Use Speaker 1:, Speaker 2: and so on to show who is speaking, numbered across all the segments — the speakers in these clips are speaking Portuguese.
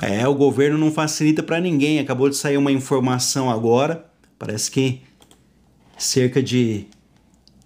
Speaker 1: É, o governo não facilita para ninguém. Acabou de sair uma informação agora. Parece que cerca de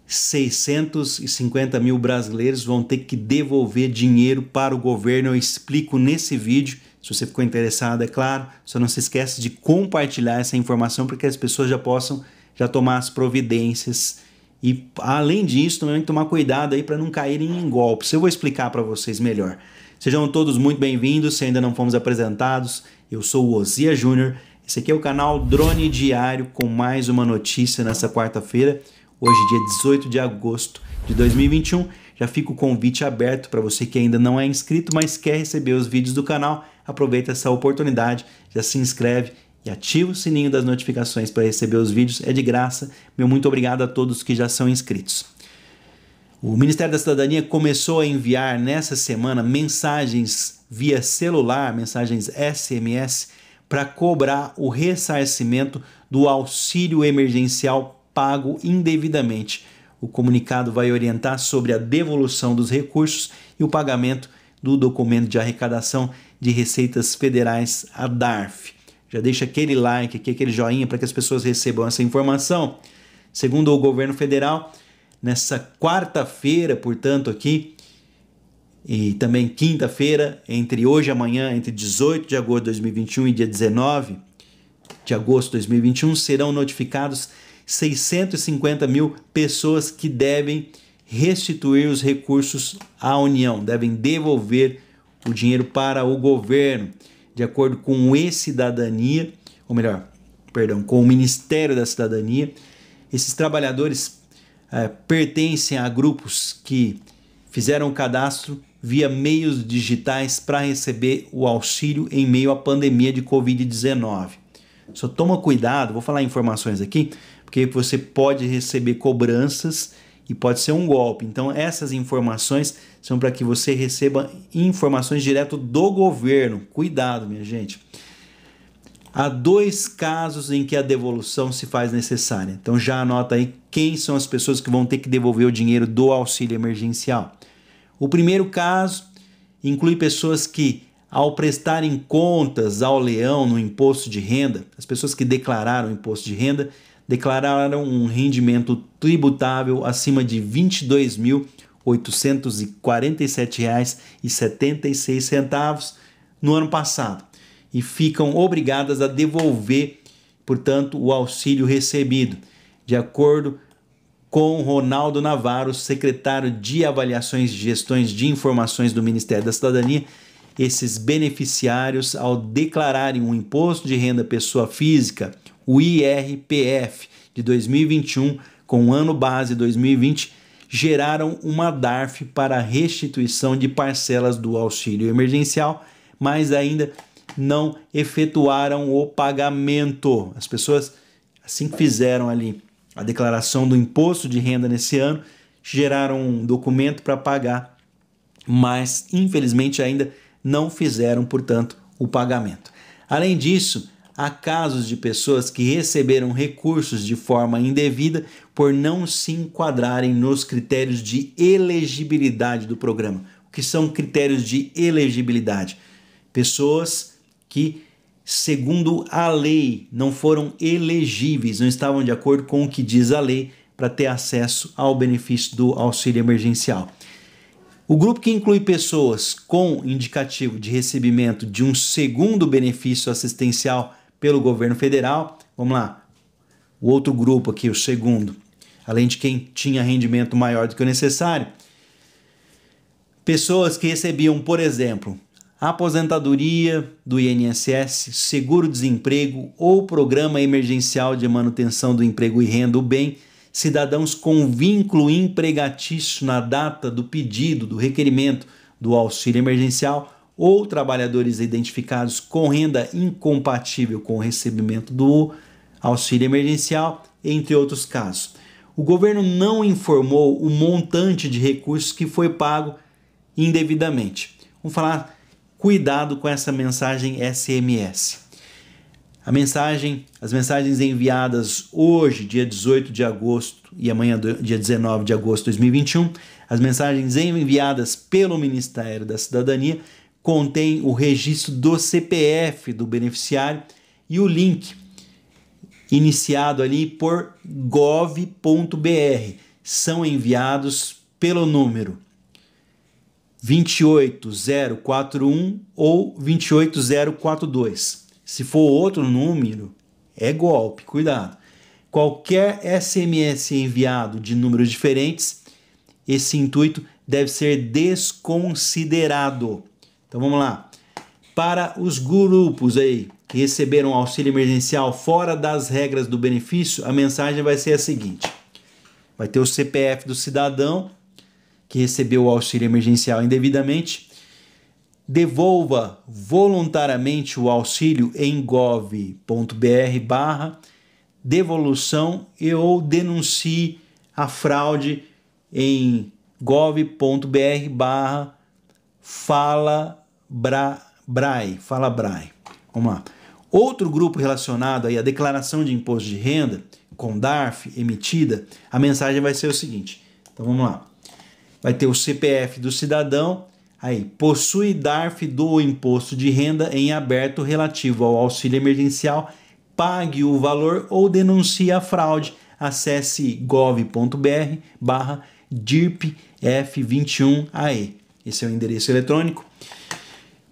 Speaker 1: 650 mil brasileiros vão ter que devolver dinheiro para o governo. Eu explico nesse vídeo. Se você ficou interessado, é claro. Só não se esquece de compartilhar essa informação para que as pessoas já possam já tomar as providências. E além disso, também tomar cuidado aí para não caírem em golpes. Eu vou explicar para vocês melhor. Sejam todos muito bem-vindos, se ainda não fomos apresentados, eu sou o Ozia Júnior. Esse aqui é o canal Drone Diário com mais uma notícia nessa quarta-feira, hoje dia 18 de agosto de 2021. Já fica o convite aberto para você que ainda não é inscrito, mas quer receber os vídeos do canal, aproveita essa oportunidade, já se inscreve e ativa o sininho das notificações para receber os vídeos, é de graça. Meu muito obrigado a todos que já são inscritos. O Ministério da Cidadania começou a enviar nessa semana mensagens via celular, mensagens SMS, para cobrar o ressarcimento do auxílio emergencial pago indevidamente. O comunicado vai orientar sobre a devolução dos recursos e o pagamento do documento de arrecadação de receitas federais, a DARF. Já deixa aquele like, aquele joinha para que as pessoas recebam essa informação. Segundo o governo federal, nessa quarta-feira, portanto, aqui, e também quinta-feira, entre hoje e amanhã, entre 18 de agosto de 2021 e dia 19 de agosto de 2021, serão notificados 650 mil pessoas que devem restituir os recursos à União, devem devolver o dinheiro para o governo, de acordo com o e-cidadania, ou melhor, perdão, com o Ministério da Cidadania. Esses trabalhadores é, pertencem a grupos que fizeram o cadastro via meios digitais para receber o auxílio em meio à pandemia de Covid-19. Só toma cuidado, vou falar informações aqui, porque você pode receber cobranças e pode ser um golpe. Então, essas informações são para que você receba informações direto do governo. Cuidado, minha gente há dois casos em que a devolução se faz necessária. Então já anota aí quem são as pessoas que vão ter que devolver o dinheiro do auxílio emergencial. O primeiro caso inclui pessoas que, ao prestarem contas ao leão no imposto de renda, as pessoas que declararam imposto de renda declararam um rendimento tributável acima de R$ 22.847,76 no ano passado e ficam obrigadas a devolver, portanto, o auxílio recebido, de acordo com Ronaldo Navarro, secretário de Avaliações e Gestões de Informações do Ministério da Cidadania. Esses beneficiários, ao declararem o Imposto de Renda Pessoa Física, o IRPF, de 2021, com o ano base 2020, geraram uma DARF para restituição de parcelas do auxílio emergencial, mas ainda não efetuaram o pagamento. As pessoas, assim que fizeram ali a declaração do imposto de renda nesse ano, geraram um documento para pagar, mas infelizmente ainda não fizeram, portanto, o pagamento. Além disso, há casos de pessoas que receberam recursos de forma indevida por não se enquadrarem nos critérios de elegibilidade do programa. O que são critérios de elegibilidade? Pessoas que, segundo a lei, não foram elegíveis, não estavam de acordo com o que diz a lei para ter acesso ao benefício do auxílio emergencial. O grupo que inclui pessoas com indicativo de recebimento de um segundo benefício assistencial pelo governo federal, vamos lá, o outro grupo aqui, o segundo, além de quem tinha rendimento maior do que o necessário, pessoas que recebiam, por exemplo, aposentadoria do INSS, seguro-desemprego ou programa emergencial de manutenção do emprego e renda, o bem, cidadãos com vínculo empregatício na data do pedido, do requerimento do auxílio emergencial ou trabalhadores identificados com renda incompatível com o recebimento do auxílio emergencial, entre outros casos. O governo não informou o montante de recursos que foi pago indevidamente. Vamos falar cuidado com essa mensagem SMS. A mensagem, as mensagens enviadas hoje, dia 18 de agosto e amanhã dia 19 de agosto de 2021, as mensagens enviadas pelo Ministério da Cidadania contém o registro do CPF do beneficiário e o link iniciado ali por gov.br. São enviados pelo número 28041 ou 28042. Se for outro número, é golpe, cuidado. Qualquer SMS enviado de números diferentes, esse intuito deve ser desconsiderado. Então vamos lá. Para os grupos aí que receberam auxílio emergencial fora das regras do benefício, a mensagem vai ser a seguinte: vai ter o CPF do cidadão que recebeu o auxílio emergencial indevidamente, devolva voluntariamente o auxílio em gov.br barra devolução e ou denuncie a fraude em gov.br barra fala brai, fala brai. Vamos lá. Outro grupo relacionado aí à declaração de imposto de renda, com DARF emitida, a mensagem vai ser o seguinte. Então vamos lá vai ter o CPF do cidadão, aí possui DARF do imposto de renda em aberto relativo ao auxílio emergencial, pague o valor ou denuncie a fraude. Acesse gov.br barra dirpf 21 ae Esse é o endereço eletrônico.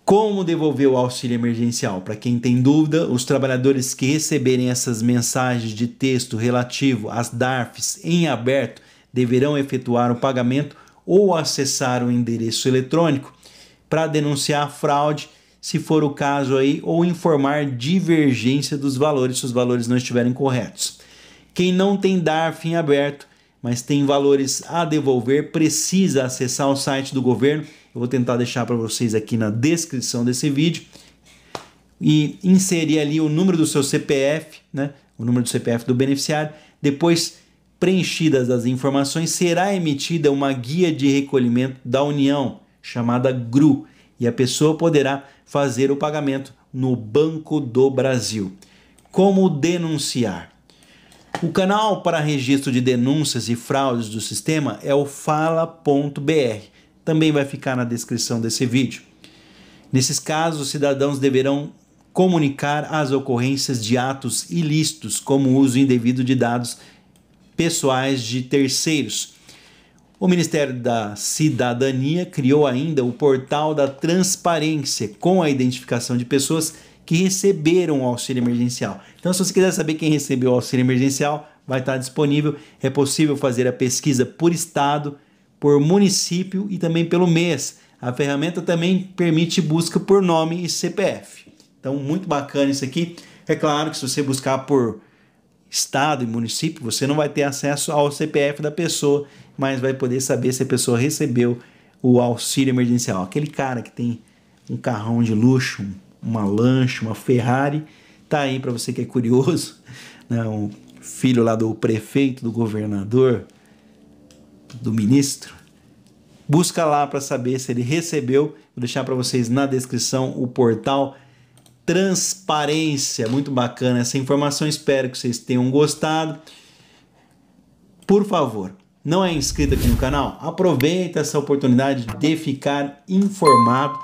Speaker 1: Como devolver o auxílio emergencial? Para quem tem dúvida, os trabalhadores que receberem essas mensagens de texto relativo às DARFs em aberto deverão efetuar o pagamento ou acessar o endereço eletrônico para denunciar a fraude, se for o caso aí, ou informar divergência dos valores se os valores não estiverem corretos. Quem não tem DARF em aberto, mas tem valores a devolver, precisa acessar o site do governo. Eu vou tentar deixar para vocês aqui na descrição desse vídeo e inserir ali o número do seu CPF, né? O número do CPF do beneficiário, depois preenchidas as informações, será emitida uma guia de recolhimento da União, chamada GRU, e a pessoa poderá fazer o pagamento no Banco do Brasil. Como denunciar? O canal para registro de denúncias e fraudes do sistema é o fala.br. Também vai ficar na descrição desse vídeo. Nesses casos, os cidadãos deverão comunicar as ocorrências de atos ilícitos, como o uso indevido de dados pessoais de terceiros. O Ministério da Cidadania criou ainda o portal da transparência com a identificação de pessoas que receberam o auxílio emergencial. Então, se você quiser saber quem recebeu o auxílio emergencial, vai estar disponível. É possível fazer a pesquisa por estado, por município e também pelo mês. A ferramenta também permite busca por nome e CPF. Então, muito bacana isso aqui. É claro que se você buscar por estado e município, você não vai ter acesso ao CPF da pessoa, mas vai poder saber se a pessoa recebeu o auxílio emergencial. Aquele cara que tem um carrão de luxo, uma lancha, uma Ferrari, tá aí para você que é curioso, né? Um filho lá do prefeito, do governador, do ministro. Busca lá para saber se ele recebeu. Vou deixar para vocês na descrição o portal transparência. Muito bacana essa informação. Espero que vocês tenham gostado. Por favor, não é inscrito aqui no canal? Aproveita essa oportunidade de ficar informado.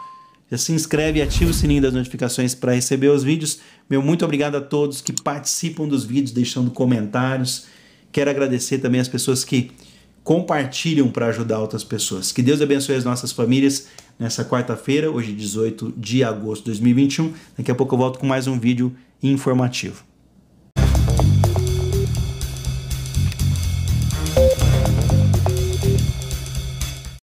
Speaker 1: Já se inscreve e ativa o sininho das notificações para receber os vídeos. Meu muito obrigado a todos que participam dos vídeos, deixando comentários. Quero agradecer também as pessoas que compartilham para ajudar outras pessoas. Que Deus abençoe as nossas famílias nessa quarta-feira, hoje 18 de agosto de 2021. Daqui a pouco eu volto com mais um vídeo informativo.